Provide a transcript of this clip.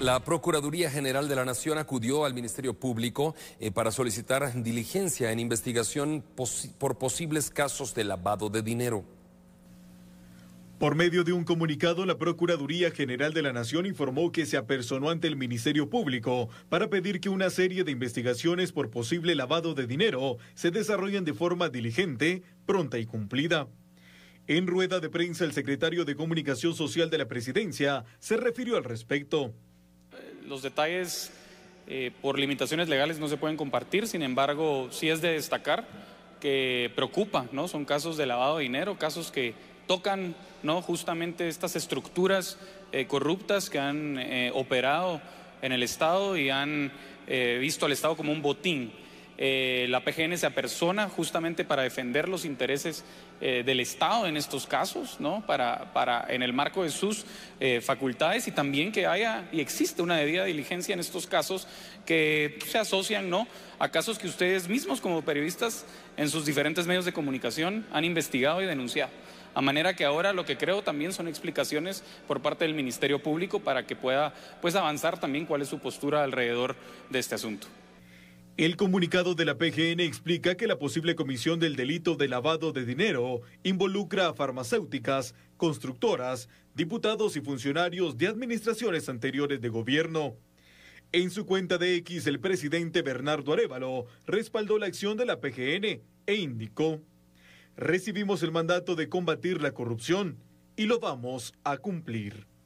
La Procuraduría General de la Nación acudió al Ministerio Público eh, para solicitar diligencia en investigación por posibles casos de lavado de dinero. Por medio de un comunicado, la Procuraduría General de la Nación informó que se apersonó ante el Ministerio Público para pedir que una serie de investigaciones por posible lavado de dinero se desarrollen de forma diligente, pronta y cumplida. En rueda de prensa, el secretario de Comunicación Social de la Presidencia se refirió al respecto los detalles eh, por limitaciones legales no se pueden compartir, sin embargo, sí es de destacar que preocupa, ¿no? Son casos de lavado de dinero, casos que tocan, ¿no? Justamente estas estructuras eh, corruptas que han eh, operado en el Estado y han visto al Estado como un botín. Eh, la PGN se apersona justamente para defender los intereses eh, del Estado en estos casos, ¿no? Para, en el marco de sus eh, facultades y también que haya y existe una debida diligencia en estos casos que se asocian, ¿no? A casos que ustedes mismos como periodistas en sus diferentes medios de comunicación han investigado y denunciado. A manera que ahora lo que creo también son explicaciones por parte del Ministerio Público para que pueda pues avanzar también cuál es su postura alrededor de este asunto. El comunicado de la PGN explica que la posible comisión del delito de lavado de dinero involucra a farmacéuticas, constructoras, diputados y funcionarios de administraciones anteriores de gobierno. En su cuenta de X, el presidente Bernardo Arevalo respaldó la acción de la PGN e indicó, recibimos el mandato de combatir la corrupción y lo vamos a cumplir.